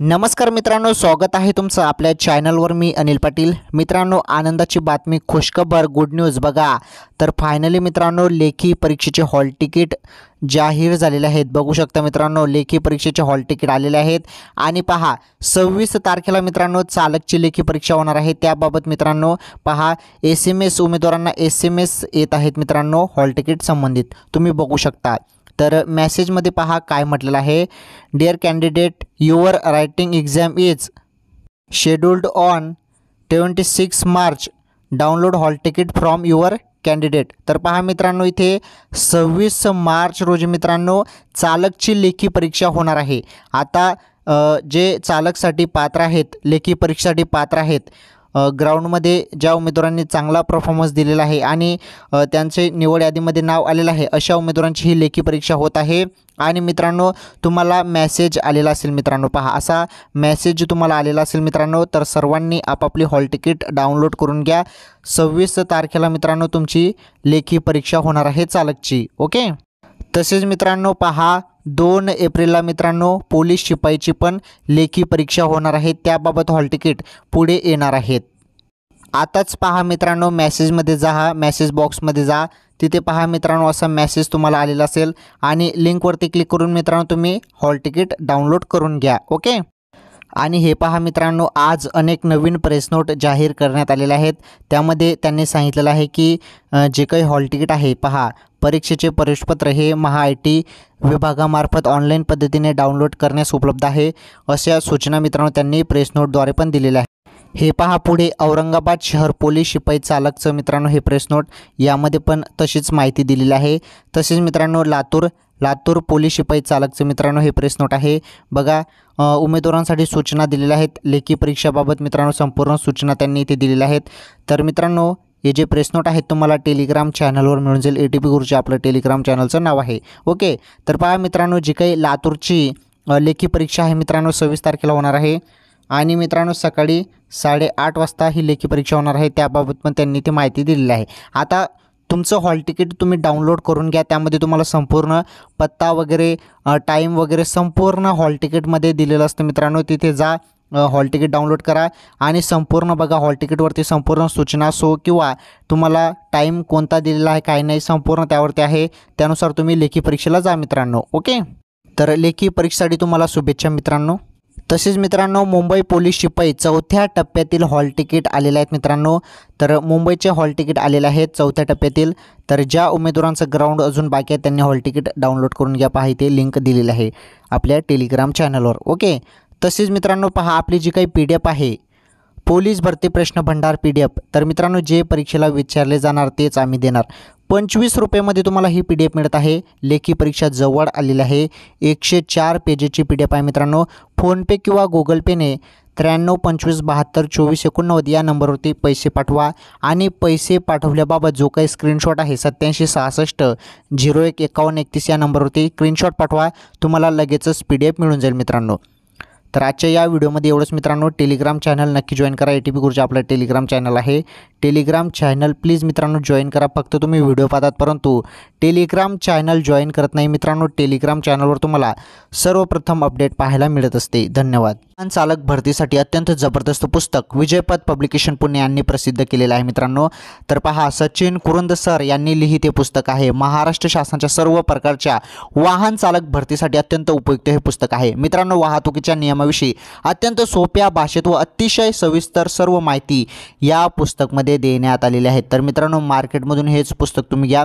नमस्कार मित्रांनो स्वागत आहे तुमचं आपल्या चॅनलवर मी अनिल पाटील मित्रांनो आनंदाची बातमी खुशखबर गुड न्यूज बघा तर फायनली मित्रांनो लेखी परीक्षेचे हॉल तिकीट जाहीर झालेले आहेत बघू शकता मित्रांनो लेखी परीक्षेचे हॉल तिकीट आलेले आहेत आणि पहा सव्वीस तारखेला मित्रांनो चालकची लेखी परीक्षा होणार आहे त्याबाबत मित्रांनो पहा एस एम एस उमेदवारांना एस एम एस येत आहेत मित्रांनो हॉल तिकीट संबंधित तुम्ही बघू शकता तर मॅसेजमध्ये पहा काय म्हटलेलं आहे dear candidate your writing exam is scheduled on twenty six March download hall ticket from your candidate तर पहा मित्रांनो इथे सव्वीस मार्च रोजी मित्रांनो चालकची लेखी परीक्षा होणार आहे आता जे चालकसाठी पात्र आहेत लेखी परीक्षेसाठी पात्र आहेत ग्राउंडमध्ये ज्या उमेदवारांनी चांगला परफॉर्मन्स दिलेला आहे आणि त्यांचे निवड यादीमध्ये नाव आलेलं आहे अशा उमेदवारांची ही लेखी परीक्षा होत आहे आणि मित्रांनो तुम्हाला मॅसेज आलेला असेल मित्रांनो पहा असा मॅसेज तुम्हाला आलेला असेल मित्रांनो तर सर्वांनी आपापली हॉल तिकीट डाउनलोड करून घ्या सव्वीस तारखेला मित्रांनो तुमची लेखी परीक्षा होणार आहे चालकची ओके तसेच मित्रांनो पहा दोन एप्रिलला मित्रांनो पोलीस शिपाईची पण लेखी परीक्षा होणार आहे त्याबाबत हॉल तिकीट पुढे येणार आहेत आताच पहा मित्रांनो मॅसेजमध्ये जा हा मॅसेज बॉक्समध्ये जा तिथे पहा मित्रांनो असा मेसेज तुम्हाला आलेला असेल आणि लिंकवरती क्लिक करून मित्रांनो तुम्ही हॉल तिकीट डाउनलोड करून घ्या ओके आणि हे पहा मित्रांनो आज अनेक नवीन प्रेस नोट जाहीर करण्यात आलेले आहेत त्यामध्ये त्यांनी सांगितलेलं आहे की जे काही हॉल तिकीट आहे पहा परीक्षेचे प्रवेशपत्र हे महा आय टी विभागामार्फत ऑनलाईन पद्धतीने डाउनलोड करण्यास उपलब्ध आहे अशा सूचना मित्रांनो त्यांनी प्रेस नोटद्वारे पण दिलेल्या आहेत हे पहा पुढे औरंगाबाद शहर पोलीस शिपाई चालकचं मित्रांनो हे प्रेस नोट यामध्ये पण तशीच माहिती दिलेली आहे तसेच मित्रांनो लातूर लातूर पोलीस शिपाई चालकचं मित्रांनो हे प्रेस नोट आहे बघा उमेदवारांसाठी सूचना दिलेल्या आहेत लेखी परीक्षाबाबत मित्रांनो संपूर्ण सूचना त्यांनी इथे दिलेल्या आहेत तर मित्रांनो हे जे प्रेस नोट आहेत तुम्हाला टेलिग्राम चॅनलवर मिळून जाईल ए टी पी गुरुचे आपलं टेलिग्राम चॅनलचं नाव आहे ओके तर पहा मित्रांनो जी काही लातूरची लेखी परीक्षा आहे मित्रांनो सव्वीस तारखेला होणार आहे आणि मित्रांनो सकाळी साडेआठ वाजता ही लेखी परीक्षा होणार आहे त्याबाबत पण त्यांनी ती माहिती दिलेली आहे आता तुमचं हॉल तिकीट तुम्ही डाउनलोड करून घ्या त्यामध्ये तुम्हाला संपूर्ण पत्ता वगैरे टाईम वगैरे संपूर्ण हॉल तिकीटमध्ये दिलेलं असतं मित्रांनो तिथे जा हॉल तिकीट डाउनलोड करा आणि संपूर्ण बघा हॉल तिकीटवरती संपूर्ण सूचना असो किंवा तुम्हाला टाईम कोणता दिलेला आहे काय नाही संपूर्ण त्यावरती आहे त्यानुसार तुम्ही लेखी परीक्षेला जा मित्रांनो ओके तर लेखी परीक्षेसाठी तुम्हाला शुभेच्छा मित्रांनो तसेच मित्रांनो मुंबई पोलीस शिपाई चौथ्या टप्प्यातील हॉल तिकीट आलेले आहेत मित्रांनो तर मुंबईचे हॉल तिकीट आलेले आहेत चौथ्या टप्प्यातील तर ज्या उमेदवारांचं ग्राउंड अजून बाकी आहे त्यांनी हॉल तिकीट डाउनलोड करून घ्या पहा इथे लिंक दिलेलं आहे आपल्या टेलिग्राम चॅनलवर ओके तसेच मित्रांनो पहा आपली जी काही पी डी एफ आहे पोलीस भरती प्रश्न भंडार पी डी एफ तर मित्रांनो जे परीक्षेला विचारले जाणार तेच आम्ही देणार पंचवीस रुपयेमध्ये तुम्हाला ही पी डी एफ मिळत आहे लेखी परीक्षा जवळ आलेली आहे एकशे चार पेजेची पी डी एफ आहे मित्रांनो फोनपे किंवा गुगल पेने त्र्याण्णव पंचवीस बहात्तर चोवीस एकोणनव्वद या नंबरवरती पैसे पाठवा आणि पैसे पाठवल्याबाबत जो काही स्क्रीनशॉट आहे सत्याऐंशी सहासष्ट झिरो एक एकावन्न एकतीस या नंबरवरती स्क्रीनशॉट पाठवा तुम्हाला लगेचच पी डी एफ मिळून जाईल मित्रांनो तर आजच्या या व्हिडिओमध्ये एवढंच मित्रांनो टेलिग्राम चॅनल नक्की जॉईन करा ए टी पी गुरुजी आपलं टेलिग्राम चॅनल आहे टेलिग्राम चॅनल प्लीज मित्रांनो जॉईन करा फक्त तुम्ही व्हिडिओ पाहतात परंतु टेलिग्राम चॅनल जॉईन करत नाही मित्रांनो टेलिग्राम चॅनलवर तुम्हाला सर्वप्रथम अपडेट पाहायला मिळत असते धन्यवाद वाहन चालक भरतीसाठी अत्यंत जबरदस्त पुस्तक विजयपद पब्लिकेशन पुणे यांनी प्रसिद्ध केलेलं आहे मित्रांनो तर पहा सचिन कुरुंद सर यांनी लिहिते पुस्तक आहे महाराष्ट्र शासनाच्या सर्व प्रकारच्या वाहन चालक भरतीसाठी अत्यंत उपयुक्त हे पुस्तक आहे मित्रांनो वाहतुकीच्या नियम विषयी अत्यंत सोप्या भाषेत व अतिशय सविस्तर सर्व माहिती या पुस्तकमध्ये देण्यात आलेली आहे तर मित्रांनो मार्केटमधून हेच पुस्तक तुम्ही घ्या